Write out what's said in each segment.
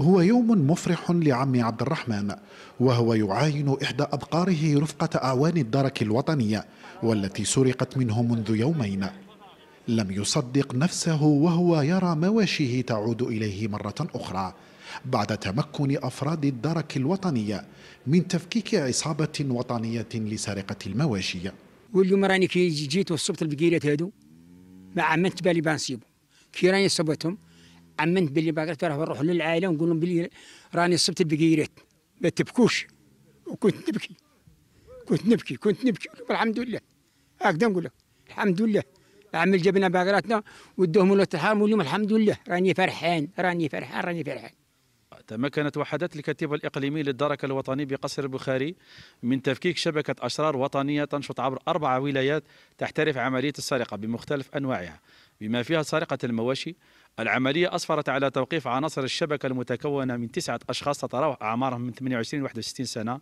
هو يوم مفرح لعم عبد الرحمن وهو يعاين إحدى أبقاره رفقة أعوان الدرك الوطنية والتي سرقت منه منذ يومين لم يصدق نفسه وهو يرى مواشيه تعود إليه مرة أخرى بعد تمكن أفراد الدرك الوطنية من تفكيك عصابة وطنية لسرقة المواشي واليوم راني كي جيت وصبت البقيرات هادو ما عملت بالي بانسيبو كي راني صبتهم عملت بلي باقي راه نروح للعائله ونقول لهم بلي راني صبت البقيرات ما تبكوش وكنت نبكي كنت نبكي كنت نبكي الحمد لله هكذا نقول لك الحمد لله عمل جبنا باقراتنا ودوهم ولا الحرم واليوم الحمد لله راني فرحان راني فرحان راني فرحان تمكنت وحدات الكتيبة الإقليمية للدرك الوطني بقصر البخاري من تفكيك شبكة أشرار وطنية تنشط عبر أربع ولايات تحترف عملية السرقة بمختلف أنواعها بما فيها سرقة المواشي العملية أسفرت على توقيف عناصر الشبكة المتكونة من تسعة أشخاص تتراوح أعمارهم من 28 إلى 61 سنة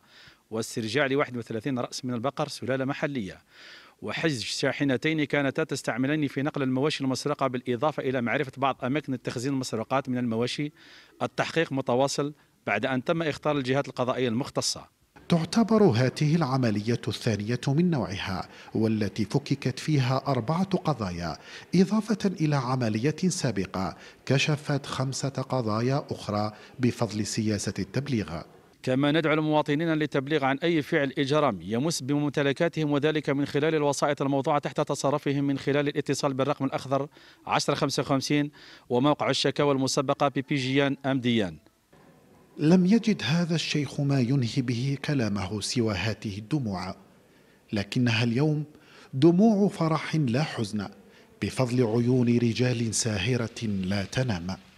واسترجاع ل 31 رأس من البقر سلالة محلية وحجز شاحنتين كانتا تستعملان في نقل المواشي المسرقة بالإضافة إلى معرفة بعض أماكن التخزين المسرقات من المواشي التحقيق متواصل بعد أن تم إختار الجهات القضائية المختصة تعتبر هذه العملية الثانية من نوعها والتي فككت فيها أربعة قضايا إضافة إلى عملية سابقة كشفت خمسة قضايا أخرى بفضل سياسة التبليغ كما ندعو المواطنين للتبليغ عن أي فعل إجرامي يمس بممتلكاتهم وذلك من خلال الوسائط الموضوعة تحت تصرفهم من خلال الاتصال بالرقم الأخضر 1055 وموقع الشكاوى المسبقة ببيجيان أم لم يجد هذا الشيخ ما ينهي به كلامه سوى هاته الدموع لكنها اليوم دموع فرح لا حزن بفضل عيون رجال ساهرة لا تنام